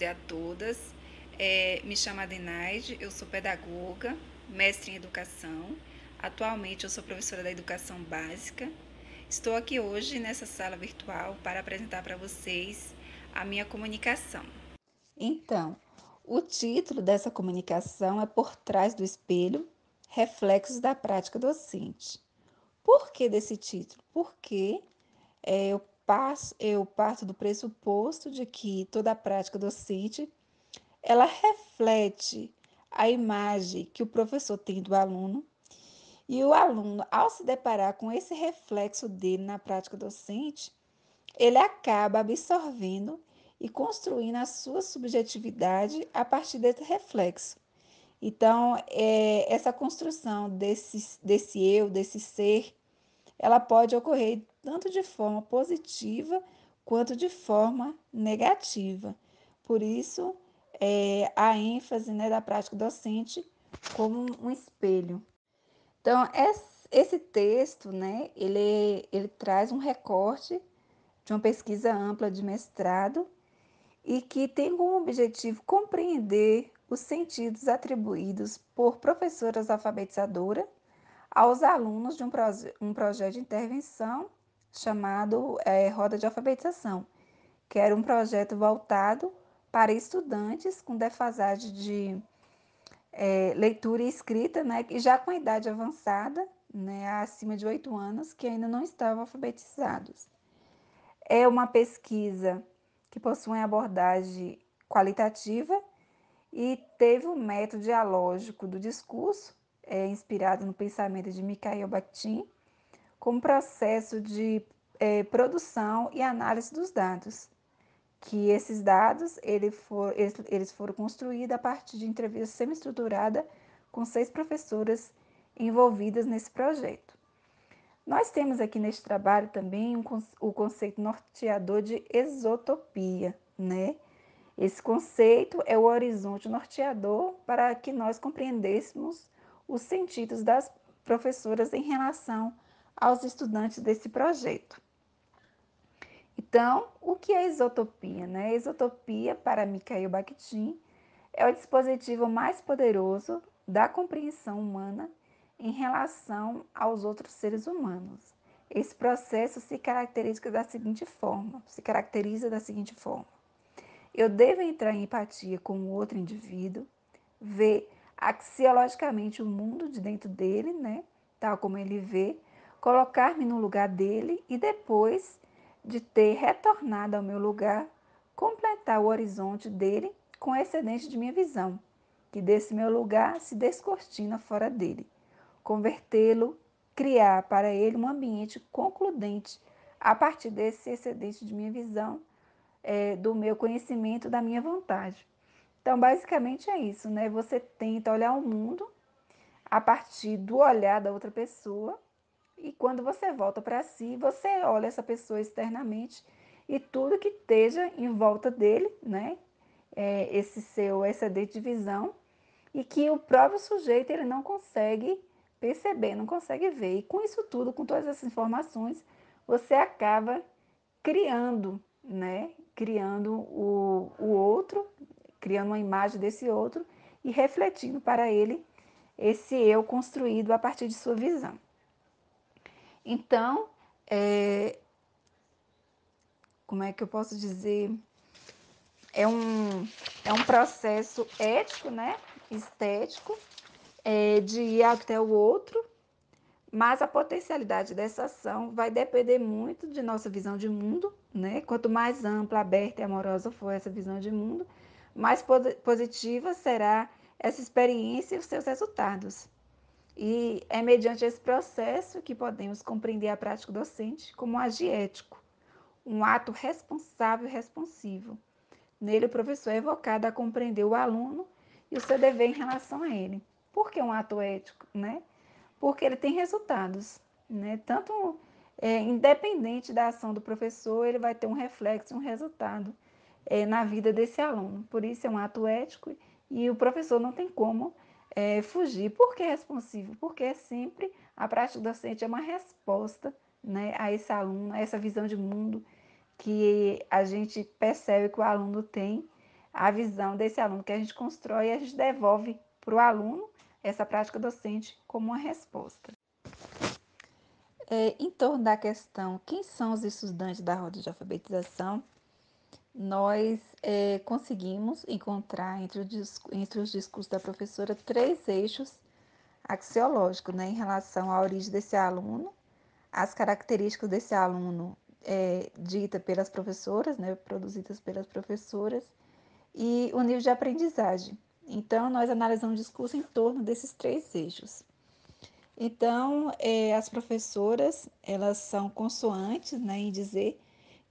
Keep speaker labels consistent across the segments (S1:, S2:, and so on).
S1: todos a todas. É, me chamo Adenaide, eu sou pedagoga, mestre em educação. Atualmente eu sou professora da educação básica. Estou aqui hoje nessa sala virtual para apresentar para vocês a minha comunicação. Então, o título dessa comunicação é Por trás do espelho, reflexos da prática docente. Por que desse título? Porque é, eu eu parto do pressuposto de que toda a prática docente ela reflete a imagem que o professor tem do aluno e o aluno, ao se deparar com esse reflexo dele na prática docente, ele acaba absorvendo e construindo a sua subjetividade a partir desse reflexo. Então, é, essa construção desse, desse eu, desse ser, ela pode ocorrer tanto de forma positiva quanto de forma negativa. Por isso, é, a ênfase né, da prática docente como um espelho. Então, esse texto, né, ele, ele traz um recorte de uma pesquisa ampla de mestrado e que tem como objetivo compreender os sentidos atribuídos por professoras alfabetizadoras aos alunos de um, proje um projeto de intervenção chamado é, Roda de Alfabetização, que era um projeto voltado para estudantes com defasagem de é, leitura e escrita, né, e já com a idade avançada, né, acima de oito anos, que ainda não estavam alfabetizados. É uma pesquisa que possui abordagem qualitativa e teve um método dialógico do discurso, é, inspirado no pensamento de Mikhail Bakhtin, com o processo de é, produção e análise dos dados, que esses dados ele for, eles foram construídos a partir de entrevista semi-estruturada com seis professoras envolvidas nesse projeto. Nós temos aqui neste trabalho também um, o conceito norteador de exotopia, né? Esse conceito é o horizonte norteador para que nós compreendêssemos os sentidos das professoras em relação a aos estudantes desse projeto. Então, o que é isotopia? Né? Isotopia, para Mikhail Bakhtin, é o dispositivo mais poderoso da compreensão humana em relação aos outros seres humanos. Esse processo se caracteriza da seguinte forma, se caracteriza da seguinte forma. Eu devo entrar em empatia com o outro indivíduo, ver axiologicamente o mundo de dentro dele, né, tal como ele vê, colocar-me no lugar dele e depois de ter retornado ao meu lugar, completar o horizonte dele com o excedente de minha visão, que desse meu lugar se descortina fora dele, convertê-lo, criar para ele um ambiente concludente a partir desse excedente de minha visão, é, do meu conhecimento, da minha vontade. Então, basicamente é isso, né? Você tenta olhar o mundo a partir do olhar da outra pessoa e quando você volta para si, você olha essa pessoa externamente e tudo que esteja em volta dele, né? É esse seu excedente de visão e que o próprio sujeito ele não consegue perceber, não consegue ver. E com isso tudo, com todas essas informações, você acaba criando, né? Criando o, o outro, criando uma imagem desse outro e refletindo para ele esse eu construído a partir de sua visão. Então, é, como é que eu posso dizer? É um, é um processo ético, né? Estético, é, de ir até o outro, mas a potencialidade dessa ação vai depender muito de nossa visão de mundo, né? Quanto mais ampla, aberta e amorosa for essa visão de mundo, mais positiva será essa experiência e os seus resultados. E é mediante esse processo que podemos compreender a prática docente como um agir ético, um ato responsável e responsivo. Nele, o professor é evocado a compreender o aluno e o seu dever em relação a ele. Por que um ato ético? Né? Porque ele tem resultados. Né? Tanto é, independente da ação do professor, ele vai ter um reflexo, um resultado é, na vida desse aluno. Por isso, é um ato ético e o professor não tem como é, fugir. Por que é responsivo? Porque é sempre a prática docente é uma resposta né, a esse aluno, a essa visão de mundo que a gente percebe que o aluno tem, a visão desse aluno que a gente constrói e a gente devolve para o aluno essa prática docente como uma resposta. É, em torno da questão quem são os estudantes da roda de alfabetização, nós é, conseguimos encontrar entre, o, entre, os discursos da professora três eixos axiológicos né, em relação à origem desse aluno, as características desse aluno é, dita pelas professoras, né, produzidas pelas professoras, e o nível de aprendizagem. Então, nós analisamos o discurso em torno desses três eixos. Então, é, as professoras, elas são consoantes né, em dizer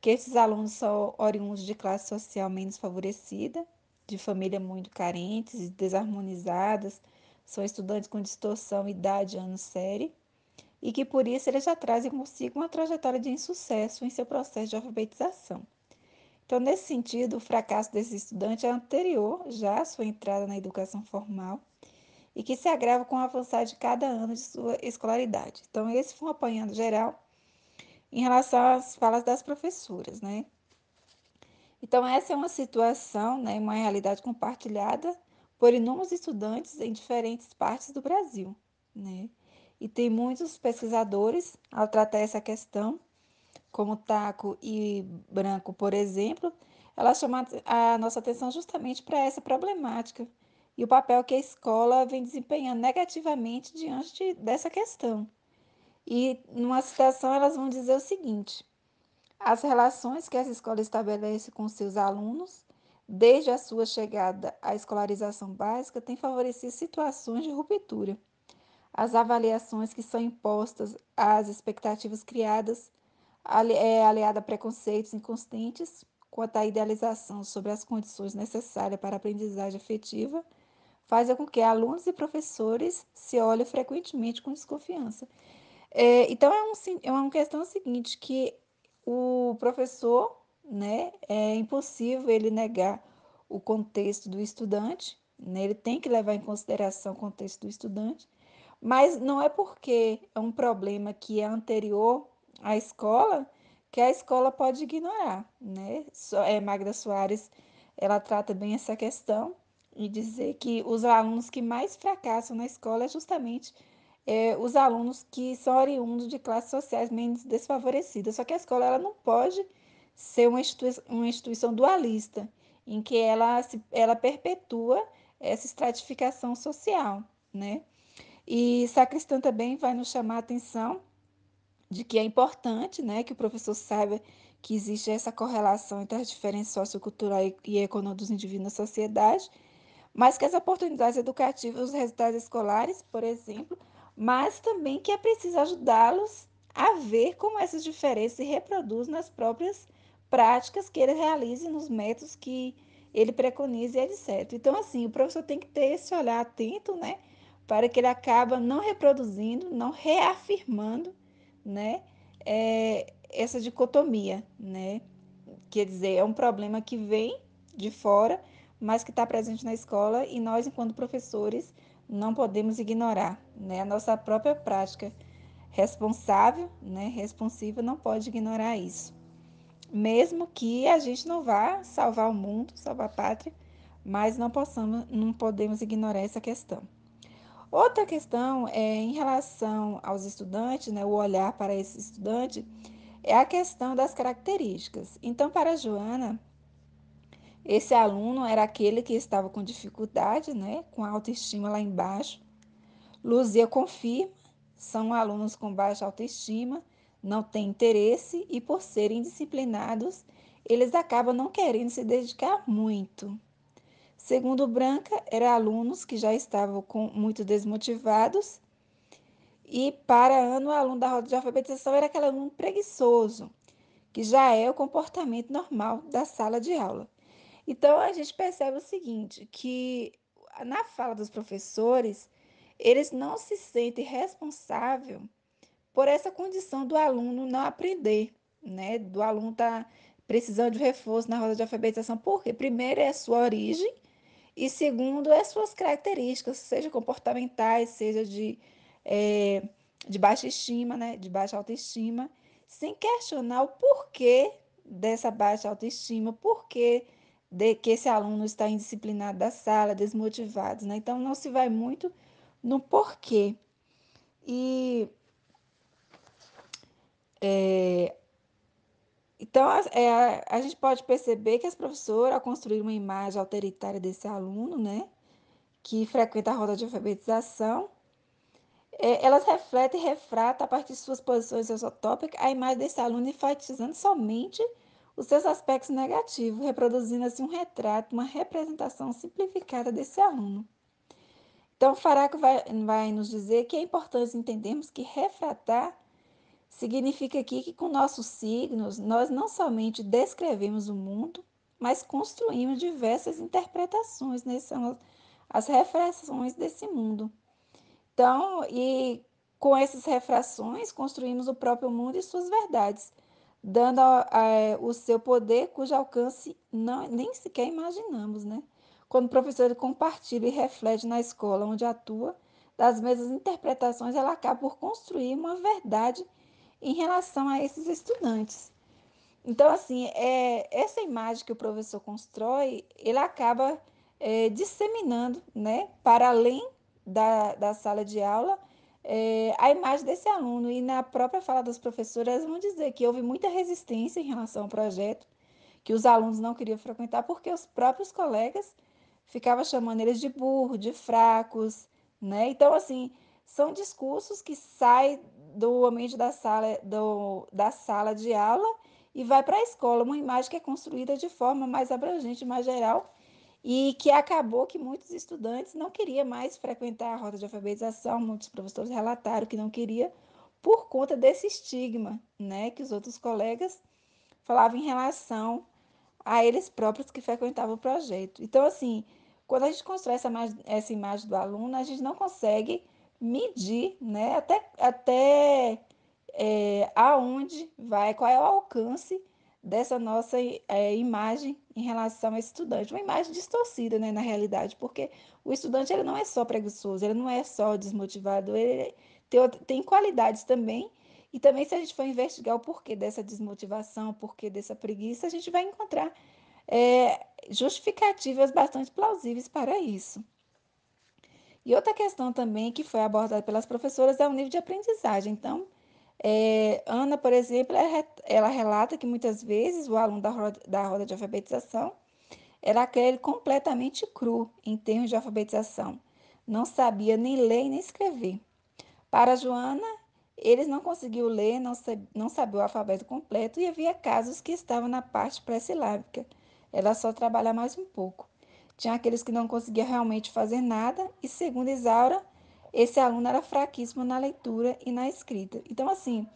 S1: que esses alunos são oriundos de classe social menos favorecida, de família muito carentes e desarmonizadas, são estudantes com distorção idade ano série, e que por isso eles já trazem consigo uma trajetória de insucesso em seu processo de alfabetização. Então, nesse sentido, o fracasso desse estudante é anterior já à sua entrada na educação formal e que se agrava com o avançar de cada ano de sua escolaridade. Então, esse foi um apanhado geral em relação às falas das professoras, né? Então, essa é uma situação, né, uma realidade compartilhada por inúmeros estudantes em diferentes partes do Brasil, né? E tem muitos pesquisadores ao tratar essa questão, como Taco e Branco, por exemplo, ela chama a nossa atenção justamente para essa problemática e o papel que a escola vem desempenhando negativamente diante dessa questão. E numa citação elas vão dizer o seguinte: as relações que essa escola estabelece com seus alunos, desde a sua chegada à escolarização básica, têm favorecido situações de ruptura. As avaliações que são impostas às expectativas criadas, ali, é, aliada a preconceitos inconscientes quanto à idealização sobre as condições necessárias para a aprendizagem afetiva, fazem com que alunos e professores se olhem frequentemente com desconfiança. É, então, é, um, é uma questão seguinte, que o professor, né, é impossível ele negar o contexto do estudante, né, ele tem que levar em consideração o contexto do estudante, mas não é porque é um problema que é anterior à escola que a escola pode ignorar, né? É, Magda Soares, ela trata bem essa questão e dizer que os alunos que mais fracassam na escola é justamente é, os alunos que são oriundos de classes sociais menos desfavorecidas. Só que a escola ela não pode ser uma instituição, uma instituição dualista, em que ela, se, ela perpetua essa estratificação social. Né? E Sacristã também vai nos chamar a atenção de que é importante né, que o professor saiba que existe essa correlação entre as diferenças socioculturais e econômicas dos indivíduos na sociedade, mas que as oportunidades educativas, os resultados escolares, por exemplo, mas também que é preciso ajudá-los a ver como essas diferenças se reproduzem nas próprias práticas que ele realize, nos métodos que ele preconiza, etc. Então, assim, o professor tem que ter esse olhar atento, né? Para que ele acaba não reproduzindo, não reafirmando, né? É, essa dicotomia, né? Quer dizer, é um problema que vem de fora, mas que está presente na escola e nós, enquanto professores, não podemos ignorar, né? A nossa própria prática responsável, né? Responsiva não pode ignorar isso. Mesmo que a gente não vá salvar o mundo, salvar a pátria, mas não possamos, não podemos ignorar essa questão. Outra questão é em relação aos estudantes, né? O olhar para esse estudante é a questão das características. Então, para Joana, esse aluno era aquele que estava com dificuldade, né, com a autoestima lá embaixo. Luzia confirma, são alunos com baixa autoestima, não têm interesse e por serem disciplinados, eles acabam não querendo se dedicar muito. Segundo Branca, eram alunos que já estavam com, muito desmotivados. E para Ana, o aluno da roda de alfabetização era aquele aluno preguiçoso, que já é o comportamento normal da sala de aula. Então a gente percebe o seguinte, que na fala dos professores, eles não se sentem responsável por essa condição do aluno não aprender, né? Do aluno estar tá precisando de reforço na roda de alfabetização, porque primeiro é a sua origem e segundo é as suas características, seja comportamentais, seja de, é, de baixa estima, né? De baixa autoestima, sem questionar o porquê dessa baixa autoestima, porquê de que esse aluno está indisciplinado da sala, desmotivado, né? Então não se vai muito no porquê. E é, então é, a gente pode perceber que as professoras, ao construir uma imagem autoritária desse aluno, né, que frequenta a roda de alfabetização, é, elas refletem e refratam a partir de suas posições exotópicas a imagem desse aluno enfatizando somente os seus aspectos negativos, reproduzindo assim um retrato, uma representação simplificada desse aluno. Então, Faraco vai, vai nos dizer que é importante entendermos que refratar significa aqui que com nossos signos nós não somente descrevemos o mundo, mas construímos diversas interpretações, né? são as refrações desse mundo. Então, e com essas refrações construímos o próprio mundo e suas verdades dando é, o seu poder cujo alcance não, nem sequer imaginamos, né? Quando o professor compartilha e reflete na escola onde atua, das mesmas interpretações, ela acaba por construir uma verdade em relação a esses estudantes. Então, assim, é, essa imagem que o professor constrói, ele acaba é, disseminando né, para além da, da sala de aula é, a imagem desse aluno. E na própria fala das professoras, vão dizer que houve muita resistência em relação ao projeto, que os alunos não queriam frequentar porque os próprios colegas ficavam chamando eles de burro, de fracos, né? Então, assim, são discursos que saem do ambiente da sala, do, da sala de aula e vai para a escola, uma imagem que é construída de forma mais abrangente, mais geral, e que acabou que muitos estudantes não queriam mais frequentar a rota de alfabetização, muitos professores relataram que não queria por conta desse estigma, né, que os outros colegas falavam em relação a eles próprios que frequentavam o projeto. Então, assim, quando a gente constrói essa imagem, essa imagem do aluno, a gente não consegue medir, né, até, até é, aonde vai, qual é o alcance dessa nossa é, imagem em relação ao estudante. Uma imagem distorcida, né, na realidade, porque o estudante ele não é só preguiçoso, ele não é só desmotivado, ele tem, tem qualidades também. E também, se a gente for investigar o porquê dessa desmotivação, o porquê dessa preguiça, a gente vai encontrar é, justificativas bastante plausíveis para isso. E outra questão também que foi abordada pelas professoras é o nível de aprendizagem. Então, é, Ana, por exemplo, ela relata que muitas vezes o aluno da roda, da roda de alfabetização era aquele completamente cru em termos de alfabetização. Não sabia nem ler nem escrever. Para Joana, eles não conseguiu ler, não, não sabia o alfabeto completo e havia casos que estavam na parte pré-silábica. Ela só trabalha mais um pouco. Tinha aqueles que não conseguiam realmente fazer nada e, segundo Isaura, esse aluno era fraquíssimo na leitura e na escrita. Então, assim,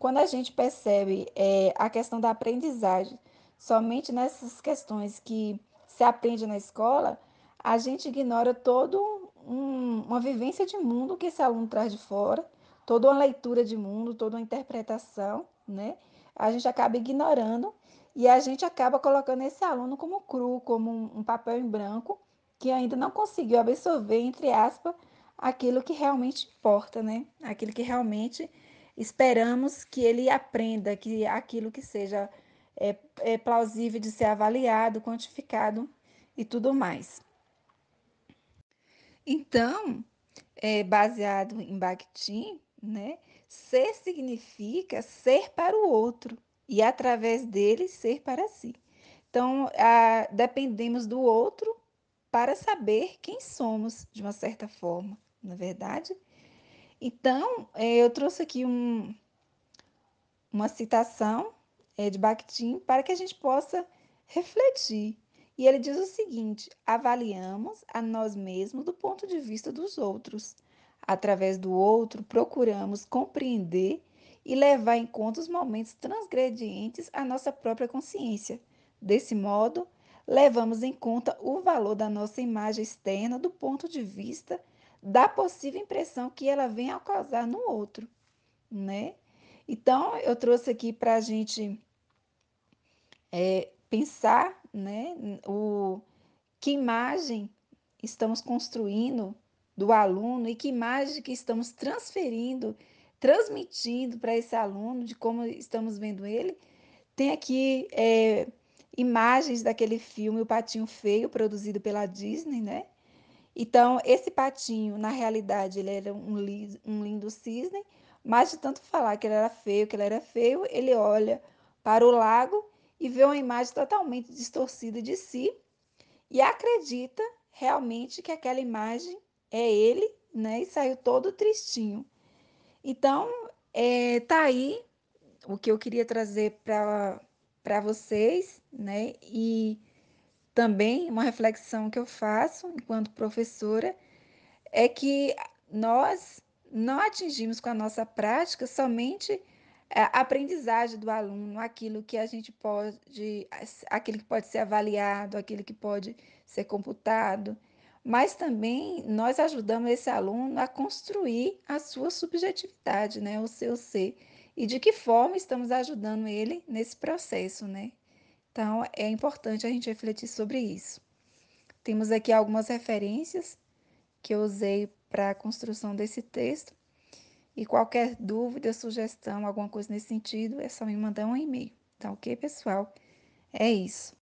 S1: quando a gente percebe é, a questão da aprendizagem somente nessas questões que se aprende na escola, a gente ignora toda um, uma vivência de mundo que esse aluno traz de fora, toda uma leitura de mundo, toda uma interpretação, né? A gente acaba ignorando e a gente acaba colocando esse aluno como cru, como um, um papel em branco que ainda não conseguiu absorver, entre aspas, aquilo que realmente importa, né? Aquilo que realmente Esperamos que ele aprenda que aquilo que seja é, é plausível de ser avaliado, quantificado e tudo mais. Então, é, baseado em Bakhtin, né, ser significa ser para o outro e através dele ser para si. Então, a, dependemos do outro para saber quem somos, de uma certa forma, na é verdade? Então, é, eu trouxe aqui um, uma citação é, de Bakhtin para que a gente possa refletir. E ele diz o seguinte: avaliamos a nós mesmos do ponto de vista dos outros. Através do outro, procuramos compreender e levar em conta os momentos transgredientes à nossa própria consciência. Desse modo, levamos em conta o valor da nossa imagem externa do ponto de vista da possível impressão que ela vem a causar no outro, né? Então, eu trouxe aqui para a gente é, pensar, né, o, que imagem estamos construindo do aluno e que imagem que estamos transferindo, transmitindo para esse aluno de como estamos vendo ele. Tem aqui é, imagens daquele filme O Patinho Feio, produzido pela Disney, né? Então, esse patinho, na realidade, ele era um, um lindo cisne, mas de tanto falar que ele era feio, que ele era feio, ele olha para o lago e vê uma imagem totalmente distorcida de si e acredita realmente que aquela imagem é ele, né? E saiu todo tristinho. Então, é, tá aí o que eu queria trazer para vocês, né? E também uma reflexão que eu faço enquanto professora é que nós não atingimos com a nossa prática somente eh, a aprendizagem do aluno, aquilo que a gente pode, aquilo que pode ser avaliado, aquilo que pode ser computado, mas também nós ajudamos esse aluno a construir a sua subjetividade, né, o seu ser, e de que forma estamos ajudando ele nesse processo, né? Então, é importante a gente refletir sobre isso. Temos aqui algumas referências que eu usei para a construção desse texto. E qualquer dúvida, sugestão, alguma coisa nesse sentido, é só me mandar um e-mail. Tá ok, pessoal? É isso.